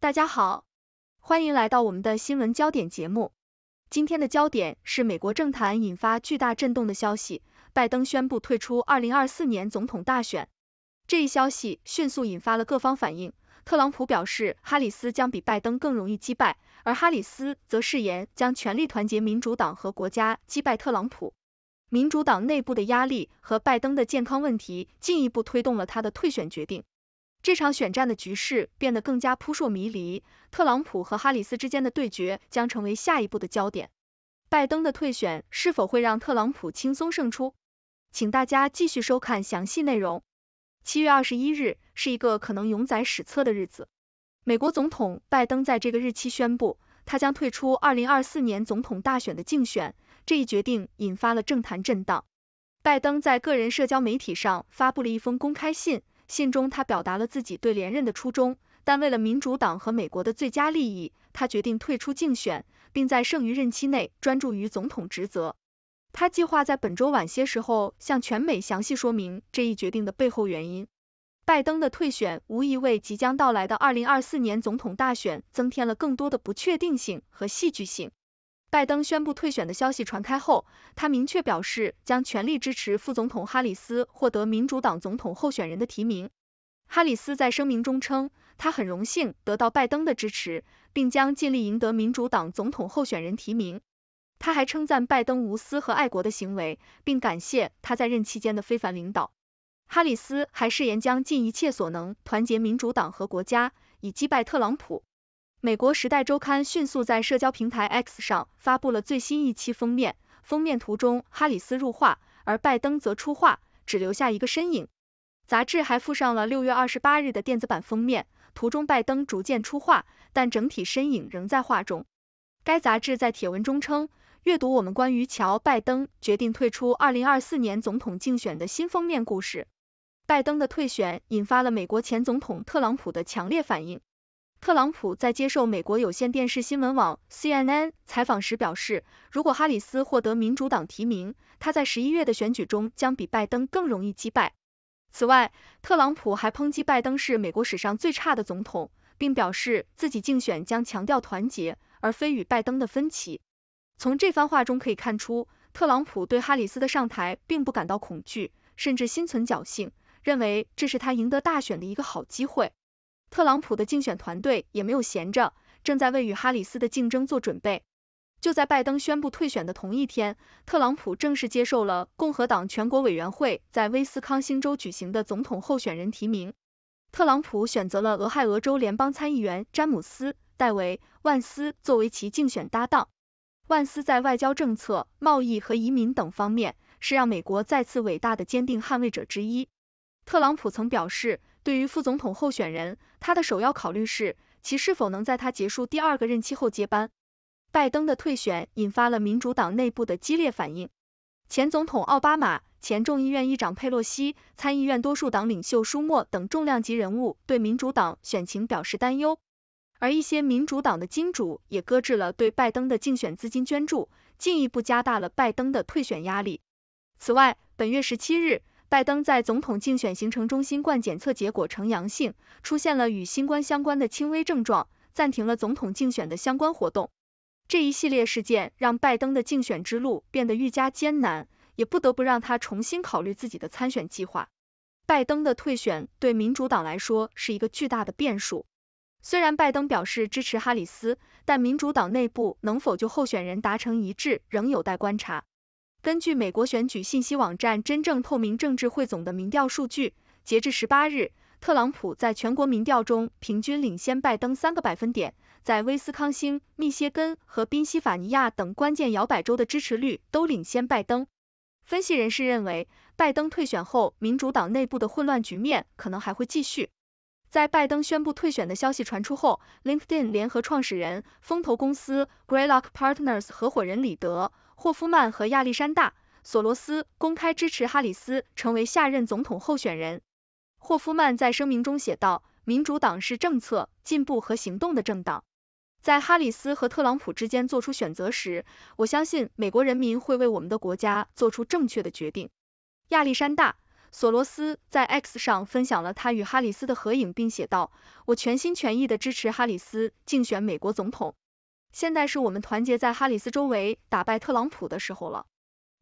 大家好，欢迎来到我们的新闻焦点节目。今天的焦点是美国政坛引发巨大震动的消息：拜登宣布退出二零二四年总统大选。这一消息迅速引发了各方反应。特朗普表示哈里斯将比拜登更容易击败，而哈里斯则誓言将全力团结民主党和国家击败特朗普。民主党内部的压力和拜登的健康问题进一步推动了他的退选决定。这场选战的局势变得更加扑朔迷离，特朗普和哈里斯之间的对决将成为下一步的焦点。拜登的退选是否会让特朗普轻松胜出？请大家继续收看详细内容。七月二十一日是一个可能永载史册的日子。美国总统拜登在这个日期宣布，他将退出二零二四年总统大选的竞选。这一决定引发了政坛震荡。拜登在个人社交媒体上发布了一封公开信。信中，他表达了自己对连任的初衷，但为了民主党和美国的最佳利益，他决定退出竞选，并在剩余任期内专注于总统职责。他计划在本周晚些时候向全美详细说明这一决定的背后原因。拜登的退选无疑为即将到来的二零二四年总统大选增添了更多的不确定性和戏剧性。拜登宣布退选的消息传开后，他明确表示将全力支持副总统哈里斯获得民主党总统候选人的提名。哈里斯在声明中称，他很荣幸得到拜登的支持，并将尽力赢得民主党总统候选人提名。他还称赞拜登无私和爱国的行为，并感谢他在任期间的非凡领导。哈里斯还誓言将尽一切所能团结民主党和国家，以击败特朗普。美国《时代周刊》迅速在社交平台 X 上发布了最新一期封面，封面图中哈里斯入画，而拜登则出画，只留下一个身影。杂志还附上了六月二十八日的电子版封面，图中拜登逐渐出画，但整体身影仍在画中。该杂志在帖文中称：“阅读我们关于乔拜登决定退出二零二四年总统竞选的新封面故事。”拜登的退选引发了美国前总统特朗普的强烈反应。特朗普在接受美国有线电视新闻网 CNN 采访时表示，如果哈里斯获得民主党提名，他在十一月的选举中将比拜登更容易击败。此外，特朗普还抨击拜登是美国史上最差的总统，并表示自己竞选将强调团结，而非与拜登的分歧。从这番话中可以看出，特朗普对哈里斯的上台并不感到恐惧，甚至心存侥幸，认为这是他赢得大选的一个好机会。特朗普的竞选团队也没有闲着，正在为与哈里斯的竞争做准备。就在拜登宣布退选的同一天，特朗普正式接受了共和党全国委员会在威斯康星州举行的总统候选人提名。特朗普选择了俄亥俄州联邦参议员詹姆斯·戴维·万斯作为其竞选搭档。万斯在外交政策、贸易和移民等方面是让美国再次伟大的坚定捍卫者之一。特朗普曾表示。对于副总统候选人，他的首要考虑是其是否能在他结束第二个任期后接班。拜登的退选引发了民主党内部的激烈反应，前总统奥巴马、前众议院议长佩洛西、参议院多数党领袖舒默等重量级人物对民主党选情表示担忧，而一些民主党的金主也搁置了对拜登的竞选资金捐助，进一步加大了拜登的退选压力。此外，本月十七日。拜登在总统竞选行程中新冠检测结果呈阳性，出现了与新冠相关的轻微症状，暂停了总统竞选的相关活动。这一系列事件让拜登的竞选之路变得愈加艰难，也不得不让他重新考虑自己的参选计划。拜登的退选对民主党来说是一个巨大的变数。虽然拜登表示支持哈里斯，但民主党内部能否就候选人达成一致，仍有待观察。根据美国选举信息网站“真正透明政治”汇总的民调数据，截至十八日，特朗普在全国民调中平均领先拜登三个百分点，在威斯康星、密歇根和宾夕法尼亚等关键摇摆州的支持率都领先拜登。分析人士认为，拜登退选后，民主党内部的混乱局面可能还会继续。在拜登宣布退选的消息传出后，LinkedIn 联合创始人、风投公司 Greylock Partners 合伙人李德。霍夫曼和亚历山大·索罗斯公开支持哈里斯成为下任总统候选人。霍夫曼在声明中写道：“民主党是政策、进步和行动的政党，在哈里斯和特朗普之间做出选择时，我相信美国人民会为我们的国家做出正确的决定。”亚历山大·索罗斯在 X 上分享了他与哈里斯的合影，并写道：“我全心全意的支持哈里斯竞选美国总统。”现在是我们团结在哈里斯周围打败特朗普的时候了。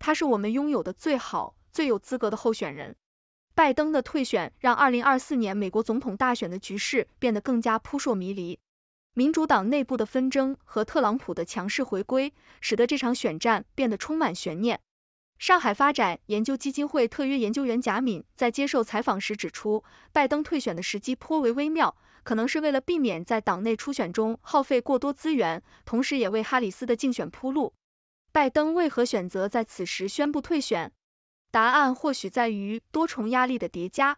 他是我们拥有的最好、最有资格的候选人。拜登的退选让二零二四年美国总统大选的局势变得更加扑朔迷离。民主党内部的纷争和特朗普的强势回归，使得这场选战变得充满悬念。上海发展研究基金会特约研究员贾敏在接受采访时指出，拜登退选的时机颇为微妙。可能是为了避免在党内初选中耗费过多资源，同时也为哈里斯的竞选铺路。拜登为何选择在此时宣布退选？答案或许在于多重压力的叠加。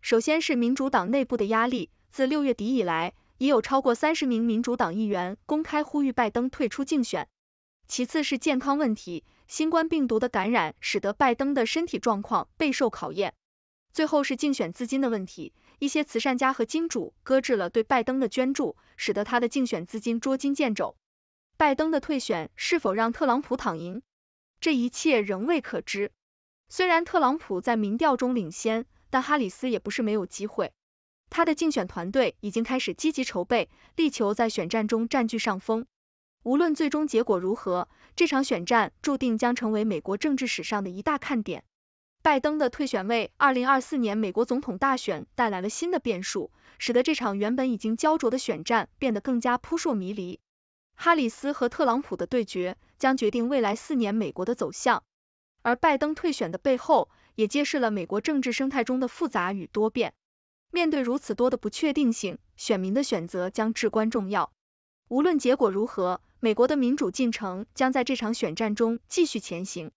首先是民主党内部的压力，自六月底以来，已有超过三十名民主党议员公开呼吁拜登退出竞选。其次是健康问题，新冠病毒的感染使得拜登的身体状况备受考验。最后是竞选资金的问题。一些慈善家和金主搁置了对拜登的捐助，使得他的竞选资金捉襟见肘。拜登的退选是否让特朗普躺赢？这一切仍未可知。虽然特朗普在民调中领先，但哈里斯也不是没有机会。他的竞选团队已经开始积极筹备，力求在选战中占据上风。无论最终结果如何，这场选战注定将成为美国政治史上的一大看点。拜登的退选为二零二四年美国总统大选带来了新的变数，使得这场原本已经焦灼的选战变得更加扑朔迷离。哈里斯和特朗普的对决将决定未来四年美国的走向，而拜登退选的背后也揭示了美国政治生态中的复杂与多变。面对如此多的不确定性，选民的选择将至关重要。无论结果如何，美国的民主进程将在这场选战中继续前行。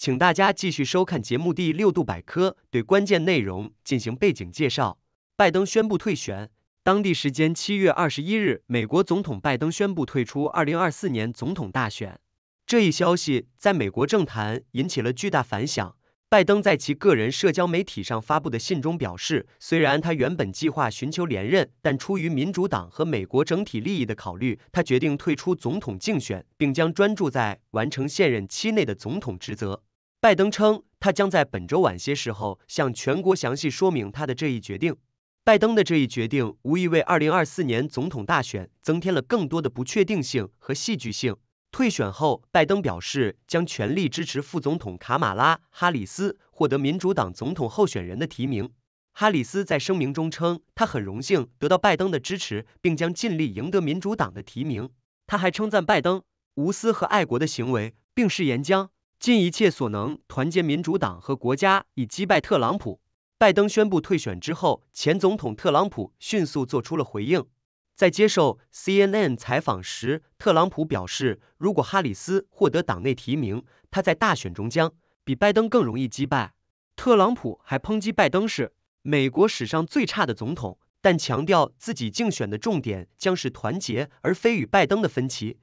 请大家继续收看节目《第六度百科》，对关键内容进行背景介绍。拜登宣布退选。当地时间七月二十一日，美国总统拜登宣布退出二零二四年总统大选。这一消息在美国政坛引起了巨大反响。拜登在其个人社交媒体上发布的信中表示，虽然他原本计划寻求连任，但出于民主党和美国整体利益的考虑，他决定退出总统竞选，并将专注在完成现任期内的总统职责。拜登称，他将在本周晚些时候向全国详细说明他的这一决定。拜登的这一决定无疑为二零二四年总统大选增添了更多的不确定性和戏剧性。退选后，拜登表示将全力支持副总统卡马拉·哈里斯获得民主党总统候选人的提名。哈里斯在声明中称，他很荣幸得到拜登的支持，并将尽力赢得民主党的提名。他还称赞拜登无私和爱国的行为，并誓言将。尽一切所能团结民主党和国家，以击败特朗普。拜登宣布退选之后，前总统特朗普迅速做出了回应。在接受 CNN 采访时，特朗普表示，如果哈里斯获得党内提名，他在大选中将比拜登更容易击败。特朗普还抨击拜登是美国史上最差的总统，但强调自己竞选的重点将是团结，而非与拜登的分歧。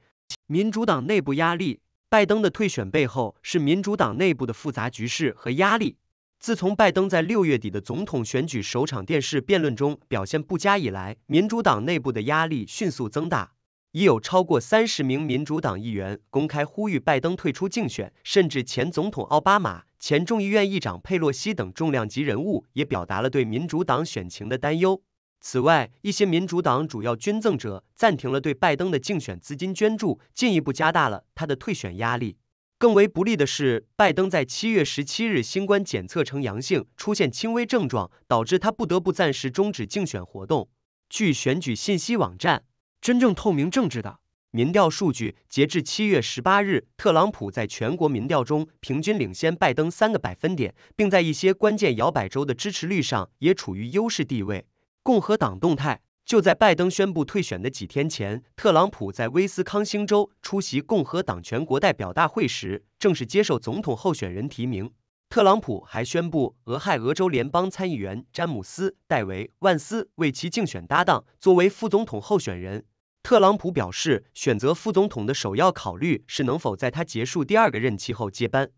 民主党内部压力。拜登的退选背后是民主党内部的复杂局势和压力。自从拜登在六月底的总统选举首场电视辩论中表现不佳以来，民主党内部的压力迅速增大。已有超过三十名民主党议员公开呼吁拜登退出竞选，甚至前总统奥巴马、前众议院议长佩洛西等重量级人物也表达了对民主党选情的担忧。此外，一些民主党主要捐赠者暂停了对拜登的竞选资金捐助，进一步加大了他的退选压力。更为不利的是，拜登在七月十七日新冠检测呈阳性，出现轻微症状，导致他不得不暂时终止竞选活动。据选举信息网站《真正透明政治》的民调数据，截至七月十八日，特朗普在全国民调中平均领先拜登三个百分点，并在一些关键摇摆州的支持率上也处于优势地位。共和党动态就在拜登宣布退选的几天前，特朗普在威斯康星州出席共和党全国代表大会时，正式接受总统候选人提名。特朗普还宣布俄亥俄州联邦参议员詹姆斯·戴维·万斯为其竞选搭档。作为副总统候选人，特朗普表示，选择副总统的首要考虑是能否在他结束第二个任期后接班。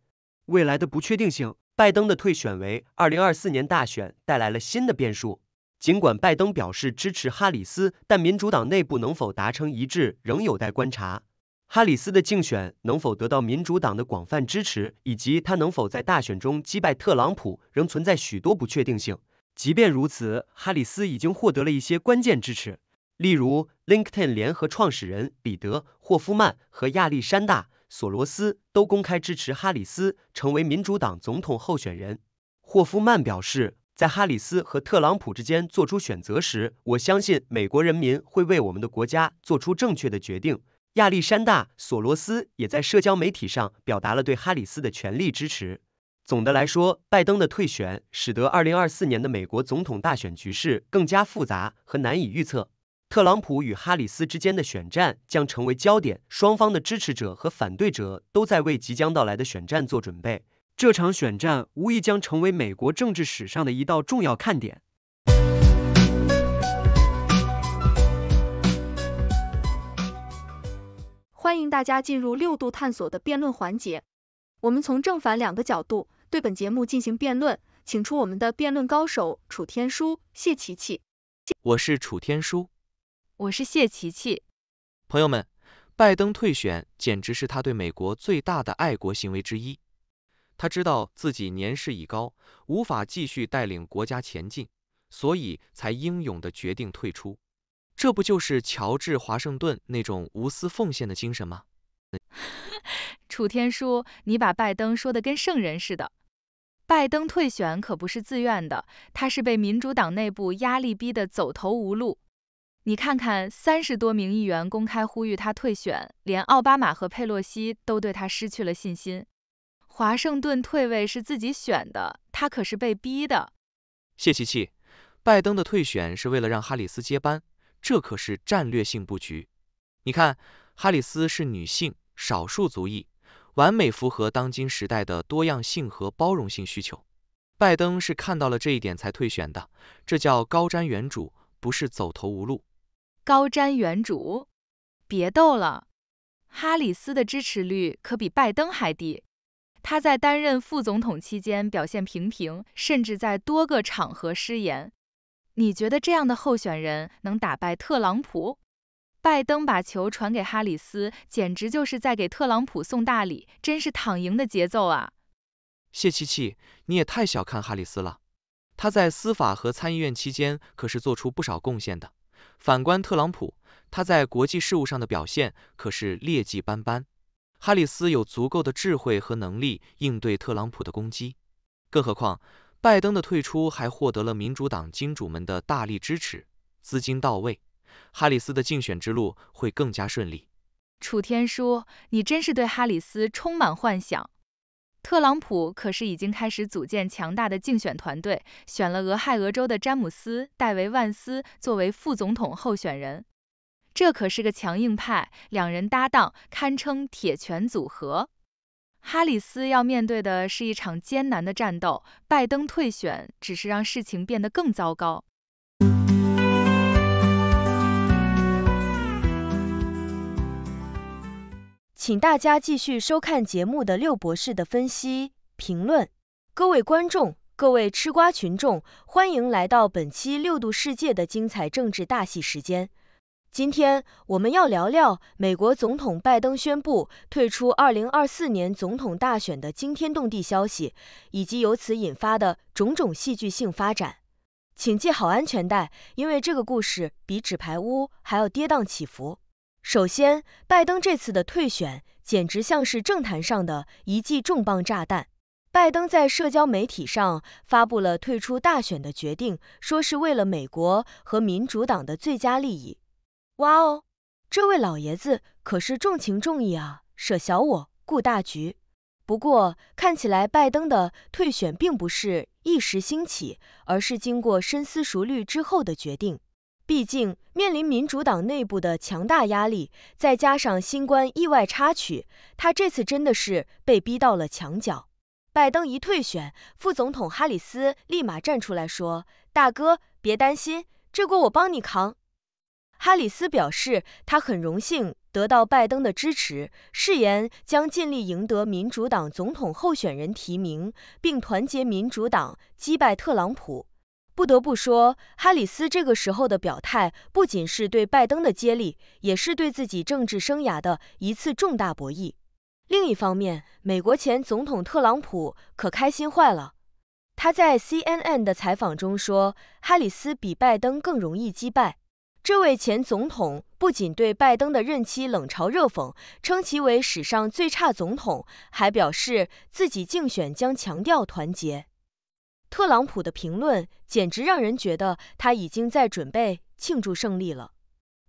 未来的不确定性，拜登的退选为二零二四年大选带来了新的变数。尽管拜登表示支持哈里斯，但民主党内部能否达成一致仍有待观察。哈里斯的竞选能否得到民主党的广泛支持，以及他能否在大选中击败特朗普，仍存在许多不确定性。即便如此，哈里斯已经获得了一些关键支持，例如 LinkedIn 联合创始人彼得·霍夫曼和亚历山大·索罗斯都公开支持哈里斯成为民主党总统候选人。霍夫曼表示。在哈里斯和特朗普之间做出选择时，我相信美国人民会为我们的国家做出正确的决定。亚历山大·索罗斯也在社交媒体上表达了对哈里斯的全力支持。总的来说，拜登的退选使得2024年的美国总统大选局势更加复杂和难以预测。特朗普与哈里斯之间的选战将成为焦点，双方的支持者和反对者都在为即将到来的选战做准备。这场选战无疑将成为美国政治史上的一道重要看点。欢迎大家进入六度探索的辩论环节，我们从正反两个角度对本节目进行辩论，请出我们的辩论高手楚天舒、谢琪琪。我是楚天舒，我是谢琪琪。朋友们，拜登退选简直是他对美国最大的爱国行为之一。他知道自己年事已高，无法继续带领国家前进，所以才英勇的决定退出。这不就是乔治华盛顿那种无私奉献的精神吗？楚天舒，你把拜登说的跟圣人似的。拜登退选可不是自愿的，他是被民主党内部压力逼得走投无路。你看看，三十多名议员公开呼吁他退选，连奥巴马和佩洛西都对他失去了信心。华盛顿退位是自己选的，他可是被逼的。谢琪琪，拜登的退选是为了让哈里斯接班，这可是战略性布局。你看，哈里斯是女性、少数族裔，完美符合当今时代的多样性和包容性需求。拜登是看到了这一点才退选的，这叫高瞻远瞩，不是走投无路。高瞻远瞩？别逗了，哈里斯的支持率可比拜登还低。他在担任副总统期间表现平平，甚至在多个场合失言。你觉得这样的候选人能打败特朗普？拜登把球传给哈里斯，简直就是在给特朗普送大礼，真是躺赢的节奏啊！谢七七，你也太小看哈里斯了。他在司法和参议院期间可是做出不少贡献的。反观特朗普，他在国际事务上的表现可是劣迹斑斑。哈里斯有足够的智慧和能力应对特朗普的攻击，更何况拜登的退出还获得了民主党金主们的大力支持，资金到位，哈里斯的竞选之路会更加顺利。楚天舒，你真是对哈里斯充满幻想。特朗普可是已经开始组建强大的竞选团队，选了俄亥俄州的詹姆斯·戴维·万斯作为副总统候选人。这可是个强硬派，两人搭档堪称铁拳组合。哈里斯要面对的是一场艰难的战斗，拜登退选只是让事情变得更糟糕。请大家继续收看节目的六博士的分析评论。各位观众，各位吃瓜群众，欢迎来到本期六度世界的精彩政治大戏时间。今天我们要聊聊美国总统拜登宣布退出2024年总统大选的惊天动地消息，以及由此引发的种种戏剧性发展。请系好安全带，因为这个故事比纸牌屋还要跌宕起伏。首先，拜登这次的退选简直像是政坛上的一记重磅炸弹。拜登在社交媒体上发布了退出大选的决定，说是为了美国和民主党的最佳利益。哇哦，这位老爷子可是重情重义啊，舍小我顾大局。不过看起来拜登的退选并不是一时兴起，而是经过深思熟虑之后的决定。毕竟面临民主党内部的强大压力，再加上新冠意外插曲，他这次真的是被逼到了墙角。拜登一退选，副总统哈里斯立马站出来说：“大哥，别担心，这锅我帮你扛。”哈里斯表示，他很荣幸得到拜登的支持，誓言将尽力赢得民主党总统候选人提名，并团结民主党击败特朗普。不得不说，哈里斯这个时候的表态，不仅是对拜登的接力，也是对自己政治生涯的一次重大博弈。另一方面，美国前总统特朗普可开心坏了，他在 CNN 的采访中说，哈里斯比拜登更容易击败。这位前总统不仅对拜登的任期冷嘲热讽，称其为史上最差总统，还表示自己竞选将强调团结。特朗普的评论简直让人觉得他已经在准备庆祝胜利了。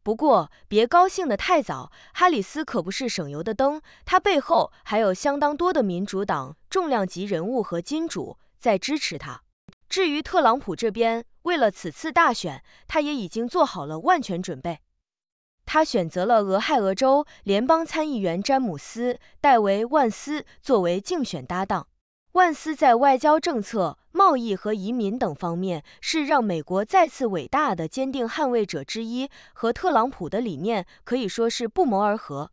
不过，别高兴的太早，哈里斯可不是省油的灯，他背后还有相当多的民主党重量级人物和金主在支持他。至于特朗普这边，为了此次大选，他也已经做好了万全准备。他选择了俄亥俄州联邦参议员詹姆斯·戴维·万斯作为竞选搭档。万斯在外交政策、贸易和移民等方面是让美国再次伟大的坚定捍卫者之一，和特朗普的理念可以说是不谋而合。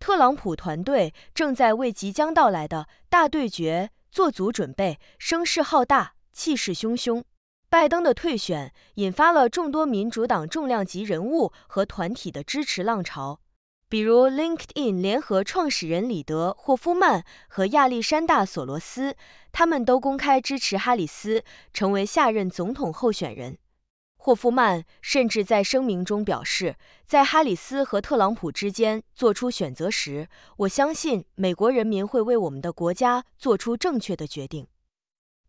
特朗普团队正在为即将到来的大对决做足准备，声势浩大，气势汹汹。拜登的退选引发了众多民主党重量级人物和团体的支持浪潮，比如 LinkedIn 联合创始人里德·霍夫曼和亚历山大·索罗斯，他们都公开支持哈里斯成为下任总统候选人。霍夫曼甚至在声明中表示，在哈里斯和特朗普之间做出选择时，我相信美国人民会为我们的国家做出正确的决定。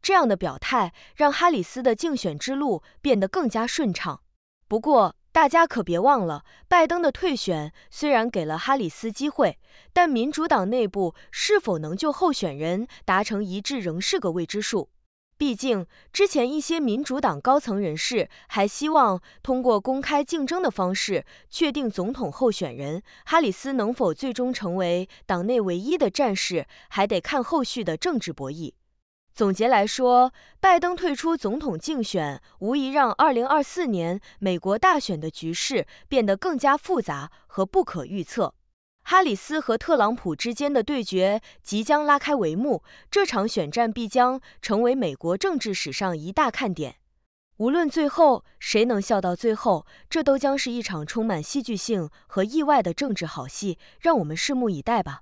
这样的表态让哈里斯的竞选之路变得更加顺畅。不过，大家可别忘了，拜登的退选虽然给了哈里斯机会，但民主党内部是否能就候选人达成一致仍是个未知数。毕竟，之前一些民主党高层人士还希望通过公开竞争的方式确定总统候选人。哈里斯能否最终成为党内唯一的战士，还得看后续的政治博弈。总结来说，拜登退出总统竞选，无疑让2024年美国大选的局势变得更加复杂和不可预测。哈里斯和特朗普之间的对决即将拉开帷幕，这场选战必将成为美国政治史上一大看点。无论最后谁能笑到最后，这都将是一场充满戏剧性和意外的政治好戏。让我们拭目以待吧。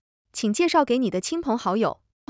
请介绍给你的亲朋好友。